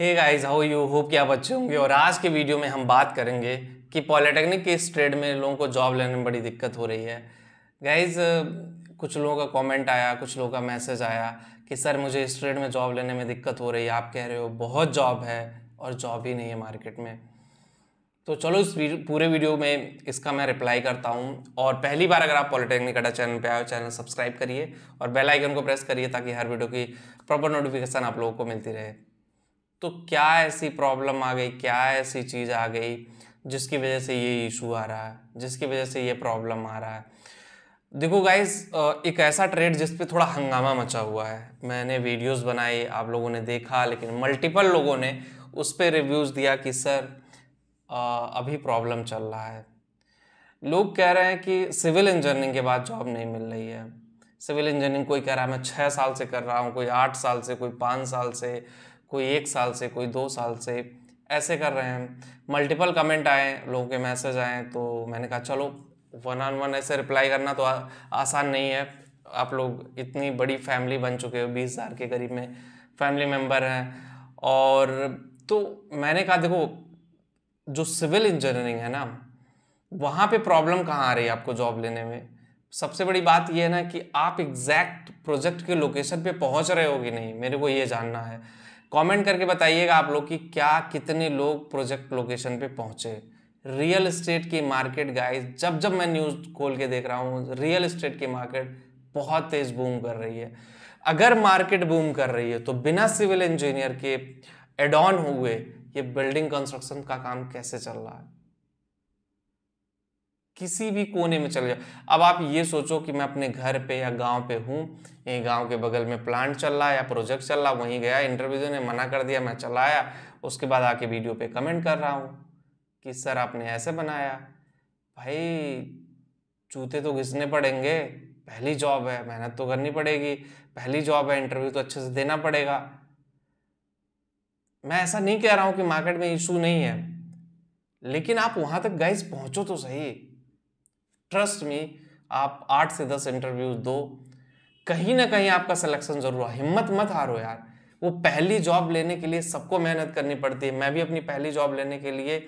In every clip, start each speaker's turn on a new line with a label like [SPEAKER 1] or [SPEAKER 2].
[SPEAKER 1] hey guys how you hope कि आप अच्छे होंगे और आज के वीडियो में हम बात करेंगे कि पॉलिटेक्निक के इस ट्रेड में लोगों को जॉब लेने में बड़ी दिक्कत हो रही है गाइस कुछ लोगों का कमेंट आया कुछ लोगों का मैसेज आया कि सर मुझे इस ट्रेड में जॉब लेने में दिक्कत हो रही है आप कह रहे हो बहुत जॉब है और जॉब ही नहीं है मार्केट में तो चलो इस वीडियो, पूरे वीडियो में इसका मैं रिप्लाई करता हूँ और पहली बार अगर आप पॉलिटेक्निक अड्डा चैनल पे आए हो चैनल सब्सक्राइब करिए और बेल आइकन को प्रेस करिए ताकि हर वीडियो की प्रॉपर नोटिफिकेशन आप लोगों को मिलती रहे तो क्या ऐसी प्रॉब्लम आ गई क्या ऐसी चीज़ आ गई जिसकी वजह से ये इशू आ रहा है जिसकी वजह से ये प्रॉब्लम आ रहा है देखो गाइस एक ऐसा ट्रेड जिस पे थोड़ा हंगामा मचा हुआ है मैंने वीडियोस बनाए आप लोगों ने देखा लेकिन मल्टीपल लोगों ने उस पर रिव्यूज़ दिया कि सर अभी प्रॉब्लम चल रहा है लोग कह रहे हैं कि सिविल इंजीनियरिंग के बाद जॉब नहीं मिल रही है सिविल इंजीनियरिंग कोई कह रहा है मैं छः साल से कर रहा हूँ कोई आठ साल से कोई पाँच साल से कोई एक साल से कोई दो साल से ऐसे कर रहे हैं मल्टीपल कमेंट आए लोगों के मैसेज आए तो मैंने कहा चलो वन ऑन वन ऐसे रिप्लाई करना तो आ, आसान नहीं है आप लोग इतनी बड़ी फैमिली बन चुके हो बीस हज़ार के करीब में फैमिली मेम्बर हैं और तो मैंने कहा देखो जो सिविल इंजीनियरिंग है ना वहाँ पे प्रॉब्लम कहाँ आ रही है आपको जॉब लेने में सबसे बड़ी बात यह है ना कि आप एग्जैक्ट प्रोजेक्ट के लोकेशन पे पहुँच रहे हो कि नहीं मेरे को ये जानना है कमेंट करके बताइएगा आप लोग कि क्या कितने लोग प्रोजेक्ट लोकेशन पे पहुंचे रियल इस्टेट की मार्केट गाइस जब जब मैं न्यूज़ खोल के देख रहा हूँ रियल इस्टेट की मार्केट बहुत तेज़ बूम कर रही है अगर मार्केट बूम कर रही है तो बिना सिविल इंजीनियर के एडॉन हुए ये बिल्डिंग कंस्ट्रक्शन का काम कैसे चल रहा है किसी भी कोने में चले जाओ अब आप ये सोचो कि मैं अपने घर पे या गांव पे हूँ यहीं गांव के बगल में प्लांट चल रहा है या प्रोजेक्ट चल रहा वहीं गया इंटरव्यू ने मना कर दिया मैं चलाया उसके बाद आके वीडियो पे कमेंट कर रहा हूँ कि सर आपने ऐसे बनाया भाई जूते तो घिसने पड़ेंगे पहली जॉब है मेहनत तो करनी पड़ेगी पहली जॉब है इंटरव्यू तो अच्छे से देना पड़ेगा मैं ऐसा नहीं कह रहा हूँ कि मार्केट में इशू नहीं है लेकिन आप वहाँ तक गाइस पहुँचो तो सही ट्रस्ट मी आप आठ से दस इंटरव्यूज दो कहीं ना कहीं आपका सिलेक्शन जरूर हुआ हिम्मत मत हारो यार वो पहली जॉब लेने के लिए सबको मेहनत करनी पड़ती है मैं भी अपनी पहली जॉब लेने के लिए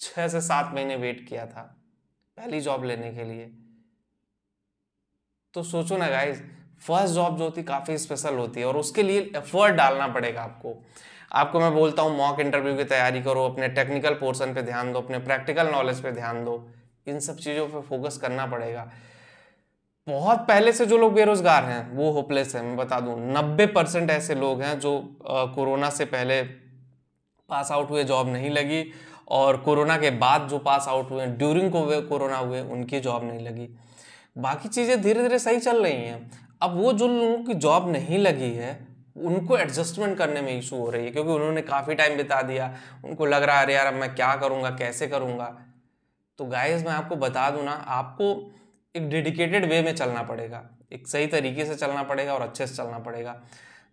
[SPEAKER 1] छः से सात महीने वेट किया था पहली जॉब लेने के लिए तो सोचो ना गाइज फर्स्ट जॉब जो होती है काफ़ी स्पेशल होती है और उसके लिए एफर्ट डालना पड़ेगा आपको आपको मैं बोलता हूँ मॉक इंटरव्यू की तैयारी करो अपने टेक्निकल पोर्सन पे ध्यान दो अपने प्रैक्टिकल नॉलेज पे ध्यान दो इन सब चीज़ों पर फोकस करना पड़ेगा बहुत पहले से जो लोग बेरोजगार हैं वो होपलेस है मैं बता दूं नब्बे परसेंट ऐसे लोग हैं जो कोरोना से पहले पास आउट हुए जॉब नहीं लगी और कोरोना के बाद जो पास आउट हुए ड्यूरिंग कोरोना हुए उनकी जॉब नहीं लगी बाकी चीज़ें धीरे धीरे सही चल रही हैं अब वो जो लोगों की जॉब नहीं लगी है उनको एडजस्टमेंट करने में इशू हो रही है क्योंकि उन्होंने काफ़ी टाइम बिता दिया उनको लग रहा है अरे यार अब मैं क्या करूँगा कैसे करूँगा तो गाइस मैं आपको बता दूँ ना आपको एक डेडिकेटेड वे में चलना पड़ेगा एक सही तरीके से चलना पड़ेगा और अच्छे से चलना पड़ेगा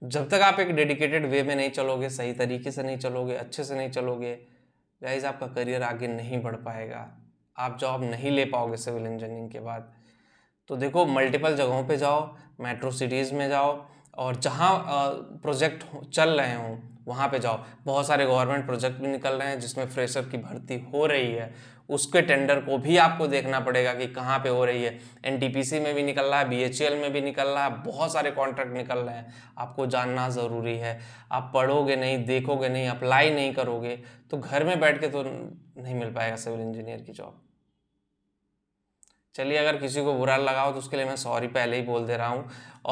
[SPEAKER 1] जब तक आप एक डेडिकेटेड वे में नहीं चलोगे सही तरीके से नहीं चलोगे अच्छे से नहीं चलोगे गाइज आपका करियर आगे नहीं बढ़ पाएगा आप जॉब नहीं ले पाओगे सिविल इंजीनियरिंग के बाद तो देखो मल्टीपल जगहों पे जाओ मेट्रो सिटीज़ में जाओ और जहाँ प्रोजेक्ट चल रहे हों वहाँ पे जाओ बहुत सारे गवर्नमेंट प्रोजेक्ट भी निकल रहे हैं जिसमें फ्रेशर की भर्ती हो रही है उसके टेंडर को भी आपको देखना पड़ेगा कि कहाँ पे हो रही है एनटीपीसी में भी निकल रहा है बीएचईएल में भी निकल रहा है बहुत सारे कॉन्ट्रैक्ट निकल रहे हैं आपको जानना ज़रूरी है आप पढ़ोगे नहीं देखोगे नहीं अप्लाई नहीं करोगे तो घर में बैठ के तो नहीं मिल पाएगा सिविल इंजीनियर की जॉब चलिए अगर किसी को बुरा लगा हो तो उसके लिए मैं सॉरी पहले ही बोल दे रहा हूँ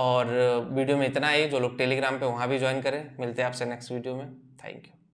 [SPEAKER 1] और वीडियो में इतना ही जो लोग टेलीग्राम पे वहाँ भी ज्वाइन करें मिलते हैं आपसे नेक्स्ट वीडियो में थैंक यू